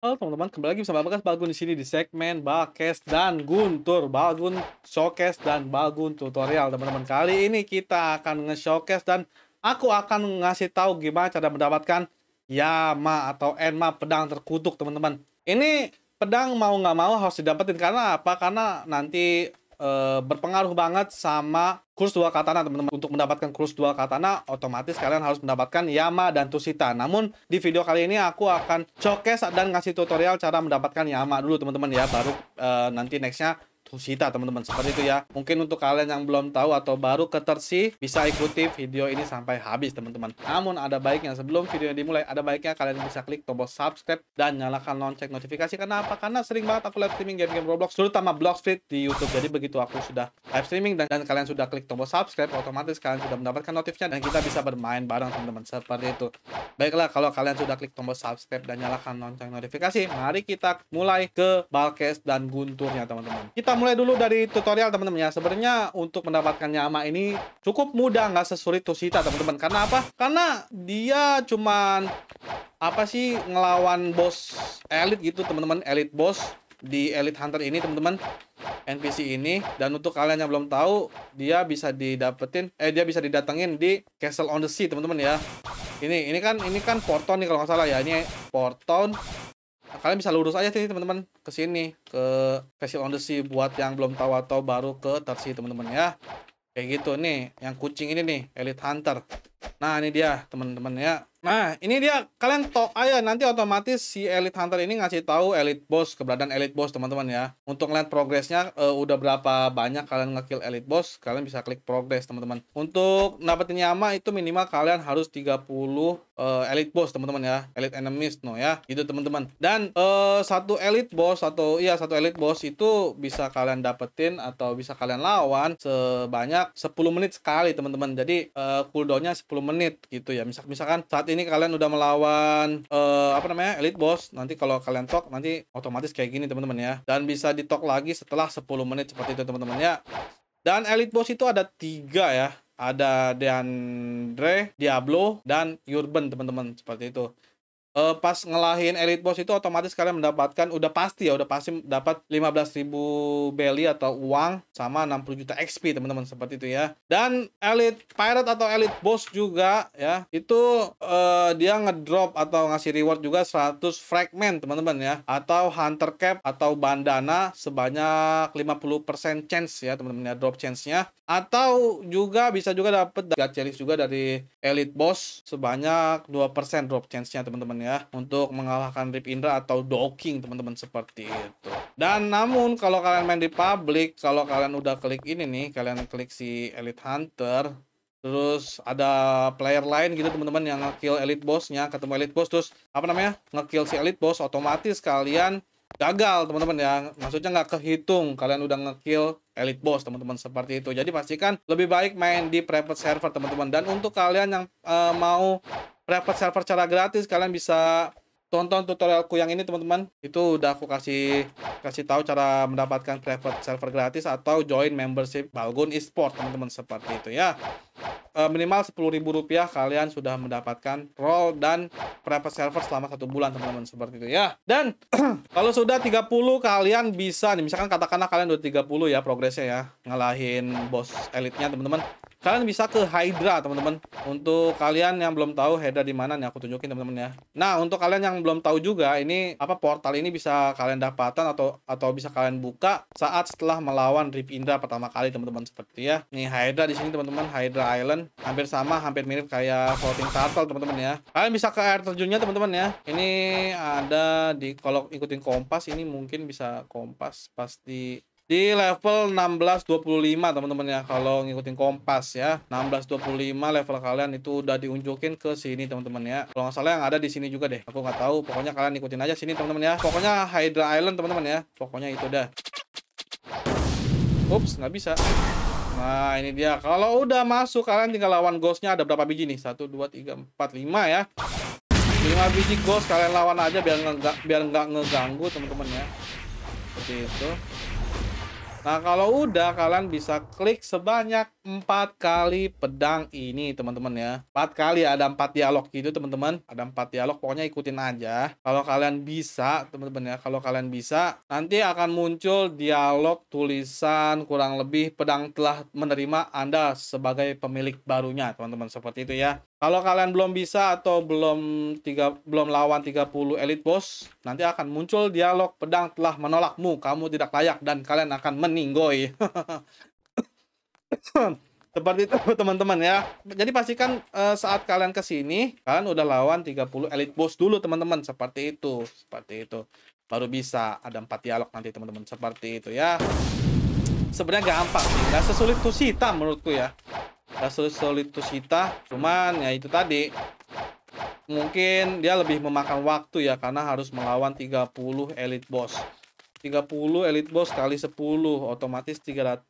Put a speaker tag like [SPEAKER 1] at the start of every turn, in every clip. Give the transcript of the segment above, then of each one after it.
[SPEAKER 1] Halo teman-teman, kembali lagi bersama Bagas Bagun di sini di segmen Bakes dan Guntur Bagun Showcase dan Bagun Tutorial teman-teman. Kali ini kita akan nge-showcase dan aku akan ngasih tahu gimana cara mendapatkan Yama atau Enma pedang terkutuk teman-teman. Ini pedang mau nggak mau harus didapetin karena apa? Karena nanti Eh, berpengaruh banget sama kurs dua katana teman-teman untuk mendapatkan kurs dua katana otomatis kalian harus mendapatkan Yama dan Tusita namun di video kali ini aku akan showcase dan ngasih tutorial cara mendapatkan Yama dulu teman-teman ya baru uh, nanti nextnya Tushita teman-teman seperti itu ya mungkin untuk kalian yang belum tahu atau baru ke Tersi bisa ikuti video ini sampai habis teman-teman namun ada baiknya sebelum video ini dimulai ada baiknya kalian bisa klik tombol subscribe dan nyalakan lonceng notifikasi kenapa karena sering banget aku live streaming game-game Roblox terutama street di YouTube jadi begitu aku sudah live streaming dan, dan kalian sudah klik tombol subscribe otomatis kalian sudah mendapatkan notifnya dan kita bisa bermain bareng teman-teman seperti itu baiklah kalau kalian sudah klik tombol subscribe dan nyalakan lonceng notifikasi mari kita mulai ke Balkes dan Gunturnya teman-teman kita mulai dulu dari tutorial teman-teman ya. Sebenarnya untuk mendapatkan Yama ini cukup mudah, nggak sesulit Tosita teman-teman. Karena apa? Karena dia cuman apa sih ngelawan bos elit gitu teman-teman, elit bos di Elite Hunter ini teman-teman NPC ini dan untuk kalian yang belum tahu dia bisa didapetin eh dia bisa didatengin di Castle on the Sea teman-teman ya ini ini kan ini kan Porton nih kalau nggak salah ya ini Porton kalian bisa lurus aja sih teman-teman ke sini ke Vessel on the Sea buat yang belum tahu atau baru ke Tersi teman-teman ya kayak gitu nih yang kucing ini nih Elite Hunter Nah, ini dia teman-teman ya. Nah, ini dia kalian talk aja nanti otomatis si Elite Hunter ini ngasih tahu Elite Boss keberadaan Elite Boss teman-teman ya. Untuk lihat progresnya e, udah berapa banyak kalian ngekill Elite Boss, kalian bisa klik progress teman-teman. Untuk dapetin Yama itu minimal kalian harus 30 e, eh, Elite Boss teman-teman ya. Elite Enemies no ya. Itu teman-teman. Dan e, satu Elite Boss atau iya satu Elite Boss itu bisa kalian dapetin atau bisa kalian lawan sebanyak 10 menit sekali teman-teman. Jadi e, cooldownnya 10 menit gitu ya. Misal misalkan saat ini kalian udah melawan uh, apa namanya? Elite boss. Nanti kalau kalian talk nanti otomatis kayak gini teman-teman ya. Dan bisa di talk lagi setelah 10 menit seperti itu teman-teman ya. Dan Elite boss itu ada tiga ya. Ada Deandre, Diablo, dan Urban teman-teman seperti itu uh, pas ngelahin Elite Boss itu otomatis kalian mendapatkan udah pasti ya udah pasti dapat 15.000 belly atau uang sama 60 juta XP teman-teman seperti itu ya. Dan Elite Pirate atau Elite Boss juga ya itu uh, dia ngedrop atau ngasih reward juga 100 fragment teman-teman ya atau Hunter Cap atau bandana sebanyak 50% chance ya teman-teman ya drop chance-nya atau juga bisa juga dapat gacha list juga dari Elite Boss sebanyak 2% drop chance-nya teman-teman ya untuk mengalahkan Rip Indra atau docking teman-teman seperti itu. Dan namun kalau kalian main di public, kalau kalian udah klik ini nih, kalian klik si Elite Hunter, terus ada player lain gitu teman-teman yang ngekill elite bossnya ketemu elite boss terus apa namanya ngekill si elite boss otomatis kalian gagal teman-teman ya maksudnya nggak kehitung kalian udah ngekill elite boss teman-teman seperti itu jadi pastikan lebih baik main di private server teman-teman dan untuk kalian yang e, mau rapat server secara gratis kalian bisa tonton tutorialku yang ini teman-teman itu udah aku kasih kasih tahu cara mendapatkan private server gratis atau join membership Balgun Esport teman-teman seperti itu ya e, minimal ribu rupiah kalian sudah mendapatkan role dan private server selama satu bulan teman-teman seperti itu ya dan kalau sudah 30 kalian bisa nih misalkan katakanlah kalian udah 30 ya progresnya ya ngalahin bos elitnya teman-teman Kalian bisa ke Hydra, teman-teman. Untuk kalian yang belum tahu Hydra di mana nih aku tunjukin teman-teman ya. Nah, untuk kalian yang belum tahu juga ini apa portal ini bisa kalian dapatkan atau atau bisa kalian buka saat setelah melawan Rip Indra pertama kali teman-teman seperti ya. Nih Hydra di sini teman-teman, Hydra Island hampir sama, hampir mirip kayak Floating Turtle teman-teman ya. Kalian bisa ke air terjunnya teman-teman ya. Ini ada di kalau ikutin kompas ini mungkin bisa kompas pasti di level 1625 teman-teman ya kalau ngikutin kompas ya 1625 level kalian itu udah diunjukin ke sini teman-teman ya kalau nggak salah yang ada di sini juga deh aku nggak tahu pokoknya kalian ikutin aja sini teman-teman ya pokoknya Hydra Island teman-teman ya pokoknya itu dah ups nggak bisa Nah, ini dia. Kalau udah masuk, kalian tinggal lawan ghostnya ada berapa biji nih? 1, 2, 3, 4, 5 ya. 5 biji ghost kalian lawan aja biar nggak biar nggak ngeganggu teman-teman ya. Seperti itu. Nah, kalau udah kalian bisa klik sebanyak empat kali pedang ini teman-teman ya empat kali ada empat dialog gitu teman-teman ada empat dialog pokoknya ikutin aja kalau kalian bisa teman-teman ya kalau kalian bisa nanti akan muncul dialog tulisan kurang lebih pedang telah menerima anda sebagai pemilik barunya teman-teman seperti itu ya kalau kalian belum bisa atau belum tiga belum lawan 30 elite boss, nanti akan muncul dialog pedang telah menolakmu, kamu tidak layak dan kalian akan meninggoy. Seperti itu teman-teman ya. Jadi pastikan uh, saat kalian kesini kan kalian udah lawan 30 elite boss dulu teman-teman. Seperti itu, seperti itu. Baru bisa ada empat dialog nanti teman-teman. Seperti itu ya. Sebenarnya gampang sih, nggak sesulit Tusita menurutku ya. Nggak sesulit Tusita, cuman ya itu tadi. Mungkin dia lebih memakan waktu ya, karena harus melawan 30 elite boss. 30 elite boss kali 10, otomatis 300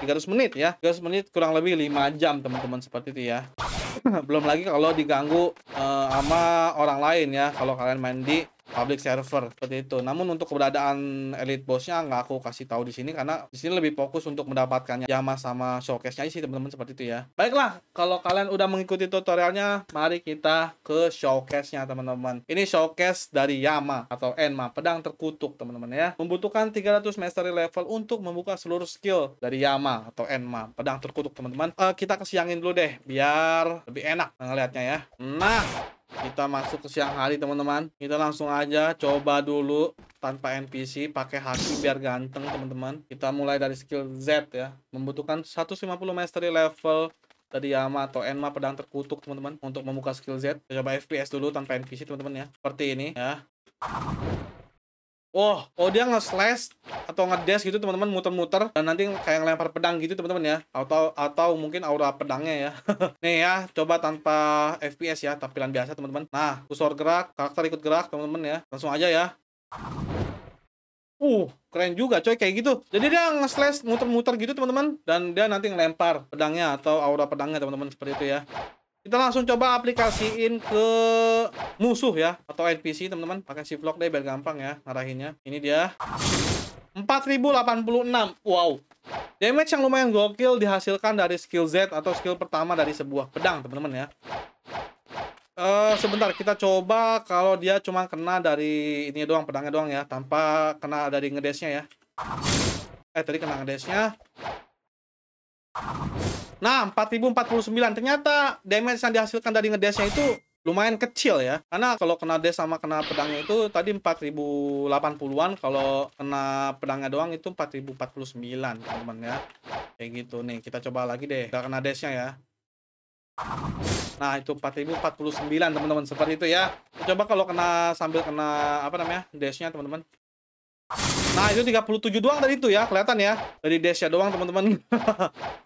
[SPEAKER 1] 300 menit ya 300 menit kurang lebih 5 jam teman-teman seperti itu ya belum lagi kalau diganggu uh, sama orang lain ya kalau kalian main di public server seperti itu. Namun untuk keberadaan elite bossnya nggak aku kasih tahu di sini karena di sini lebih fokus untuk mendapatkannya Yama sama showcase-nya sih teman-teman seperti itu ya. Baiklah, kalau kalian udah mengikuti tutorialnya, mari kita ke showcase-nya teman-teman. Ini showcase dari Yama atau Enma, pedang terkutuk teman-teman ya. Membutuhkan 300 mastery level untuk membuka seluruh skill dari Yama atau Enma, pedang terkutuk teman-teman. Uh, kita kesiangin dulu deh biar lebih enak ngelihatnya ya. Nah, kita masuk ke siang hari, teman-teman. Kita langsung aja coba dulu tanpa NPC, pakai haki biar ganteng, teman-teman. Kita mulai dari skill Z ya. Membutuhkan 150 mastery level tadi Yama atau Enma pedang terkutuk, teman-teman, untuk membuka skill Z. Kita coba FPS dulu tanpa NPC, teman-teman ya. Seperti ini ya. Wah, wow, kalau dia nge-slash atau nge dash gitu teman-teman muter-muter dan nanti kayak ngelempar pedang gitu teman-teman ya atau atau mungkin aura pedangnya ya. Nih ya, coba tanpa FPS ya, tampilan biasa teman-teman. Nah, kursor gerak, karakter ikut gerak teman-teman ya. Langsung aja ya. Uh, keren juga coy kayak gitu. Jadi dia nge-slash muter-muter gitu teman-teman dan dia nanti ngelempar pedangnya atau aura pedangnya teman-teman seperti itu ya. Kita langsung coba aplikasiin ke musuh ya atau NPC teman-teman. Pakai si vlog deh biar gampang ya ngarahinnya. Ini dia. 4086. Wow. Damage yang lumayan gokil dihasilkan dari skill Z atau skill pertama dari sebuah pedang, teman-teman ya. Uh, sebentar kita coba kalau dia cuma kena dari ini doang pedangnya doang ya tanpa kena dari ngedesnya ya eh tadi kena ngedesnya Nah, 4049 ternyata damage yang dihasilkan dari ngedesnya itu lumayan kecil ya karena kalau kena des sama kena pedangnya itu tadi 4080-an kalau kena pedangnya doang itu 4049 teman teman ya kayak gitu nih kita coba lagi deh gak kena desnya ya nah itu 4049 teman-teman seperti itu ya coba kalau kena sambil kena apa namanya desnya teman-teman Nah, itu 37 doang tadi itu ya, kelihatan ya. Dari dash doang, teman-teman.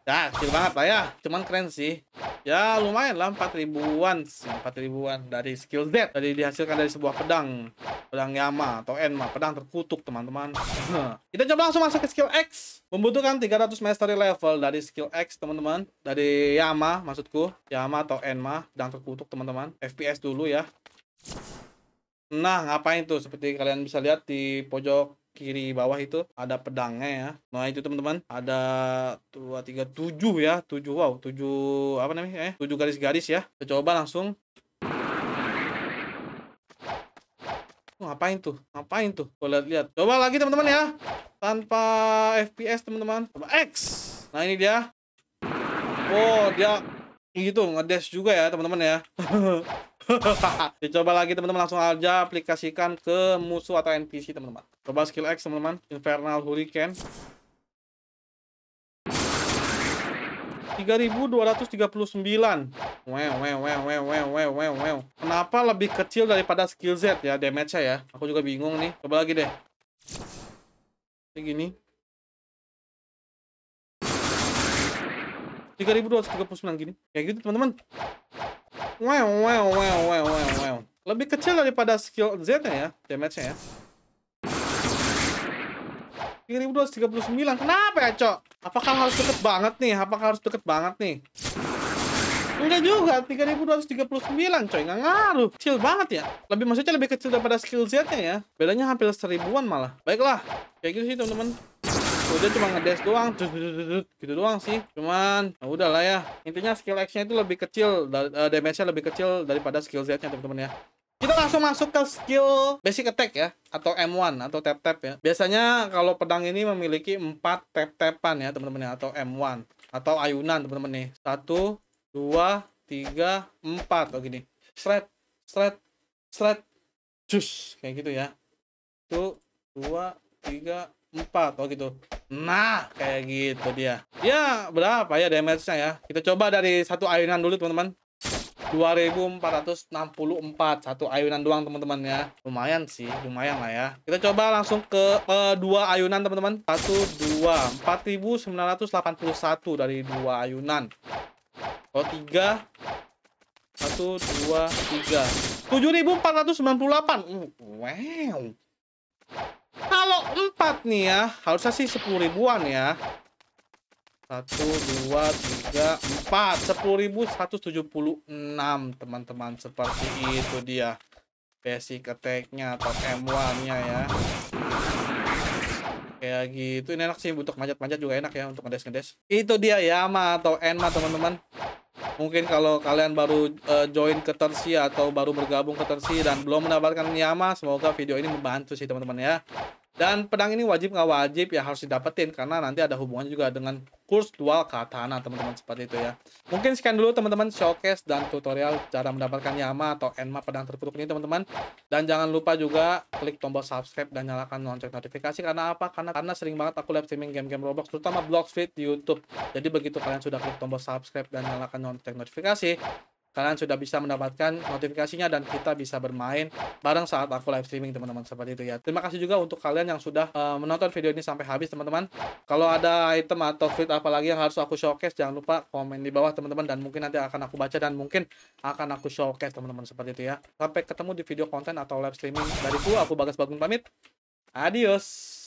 [SPEAKER 1] ya kecil banget lah ya. Cuman keren sih. Ya, lumayan lah 4 ribuan sih. 4 ribuan dari skill Z. Dari dihasilkan dari sebuah pedang. Pedang Yama atau Enma. Pedang terkutuk, teman-teman. Kita coba langsung masuk ke skill X. Membutuhkan 300 mastery level dari skill X, teman-teman. Dari Yama, maksudku. Yama atau Enma. Pedang terkutuk, teman-teman. FPS dulu ya. Nah, ngapain tuh? Seperti kalian bisa lihat di pojok kiri bawah itu ada pedangnya ya nah itu teman-teman ada dua tiga tujuh ya tujuh wow tujuh apa namanya eh tujuh garis-garis ya kita coba langsung oh, ngapain tuh ngapain tuh boleh lihat coba lagi teman-teman ya tanpa FPS teman-teman coba X nah ini dia oh dia gitu ngedes juga ya teman-teman ya Dicoba lagi teman-teman langsung aja aplikasikan ke musuh atau NPC teman-teman. Coba skill X teman-teman, Infernal Hurricane. 3239. Wow, wow, wow, wow, wow, wow, wow, Kenapa lebih kecil daripada skill Z ya damage-nya ya? Aku juga bingung nih. Coba lagi deh. Kayak gini. 3239 gini. Kayak gitu, teman-teman. Wow, wow, wow, wow, wow, wow. Lebih kecil daripada skill Z nya ya, damage-nya ya. 3239. Kenapa ya, Cok? Apakah harus deket banget nih? Apakah harus deket banget nih? Enggak juga, 3239 coy, nggak ngaruh Kecil banget ya Lebih maksudnya lebih kecil daripada skill Z-nya ya Bedanya hampir seribuan malah Baiklah, kayak gitu sih teman-teman udah cuma ngedes doang gitu doang sih cuman nah ya lah ya intinya skill X nya itu lebih kecil uh, eh, damage nya lebih kecil daripada skill Z nya teman-teman ya kita langsung masuk ke skill basic attack ya atau M1 atau tap tap ya biasanya kalau pedang ini memiliki empat tap tapan ya teman-teman ya atau M1 atau ayunan teman-teman nih satu dua tiga empat oh gini shred shred shred jus kayak gitu ya satu dua tiga 4 oh gitu nah kayak gitu dia ya berapa ya damage-nya ya kita coba dari satu ayunan dulu teman-teman 2464 satu ayunan doang teman-teman ya lumayan sih lumayan lah ya kita coba langsung ke uh, dua ayunan teman-teman satu dua 4981 dari dua ayunan oh tiga satu dua tiga 7498 wow kalau empat nih ya, harusnya sih sepuluh ribuan ya. Satu, dua, tiga, empat. Sepuluh ribu seratus tujuh puluh enam, teman-teman. Seperti itu dia. Basic attack-nya atau M1-nya ya. Kayak gitu. Ini enak sih untuk manjat-manjat juga enak ya untuk ngedes-ngedes. Itu dia Yama ya, atau Enma, teman-teman. Mungkin kalau kalian baru uh, join ke Tersi atau baru bergabung ke Tersi dan belum mendapatkan Yama, semoga video ini membantu sih teman-teman ya. Dan pedang ini wajib nggak wajib ya harus didapetin karena nanti ada hubungannya juga dengan kurs dual katana teman-teman seperti itu ya. Mungkin sekian dulu teman-teman showcase dan tutorial cara mendapatkan Yama atau Enma pedang terkutuk ini teman-teman. Dan jangan lupa juga klik tombol subscribe dan nyalakan lonceng notifikasi karena apa? Karena karena sering banget aku live streaming game-game Roblox terutama Blogsfit di YouTube. Jadi begitu kalian sudah klik tombol subscribe dan nyalakan lonceng notifikasi, kalian sudah bisa mendapatkan notifikasinya dan kita bisa bermain bareng saat aku live streaming teman-teman seperti itu ya terima kasih juga untuk kalian yang sudah uh, menonton video ini sampai habis teman-teman kalau ada item atau fit apalagi yang harus aku showcase jangan lupa komen di bawah teman-teman dan mungkin nanti akan aku baca dan mungkin akan aku showcase teman-teman seperti itu ya sampai ketemu di video konten atau live streaming dariku aku Bagas Bagun pamit adios